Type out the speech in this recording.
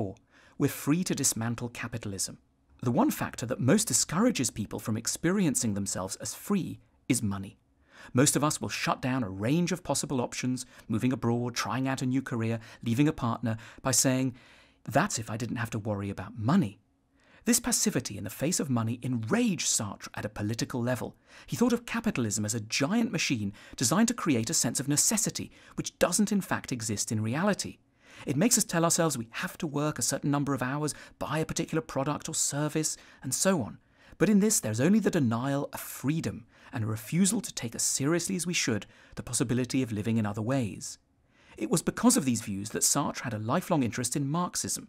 before, we're free to dismantle capitalism. The one factor that most discourages people from experiencing themselves as free is money. Most of us will shut down a range of possible options, moving abroad, trying out a new career, leaving a partner, by saying, That's if I didn't have to worry about money. This passivity in the face of money enraged Sartre at a political level. He thought of capitalism as a giant machine designed to create a sense of necessity, which doesn't in fact exist in reality. It makes us tell ourselves we have to work a certain number of hours, buy a particular product or service, and so on. But in this, there's only the denial of freedom and a refusal to take as seriously as we should the possibility of living in other ways. It was because of these views that Sartre had a lifelong interest in Marxism.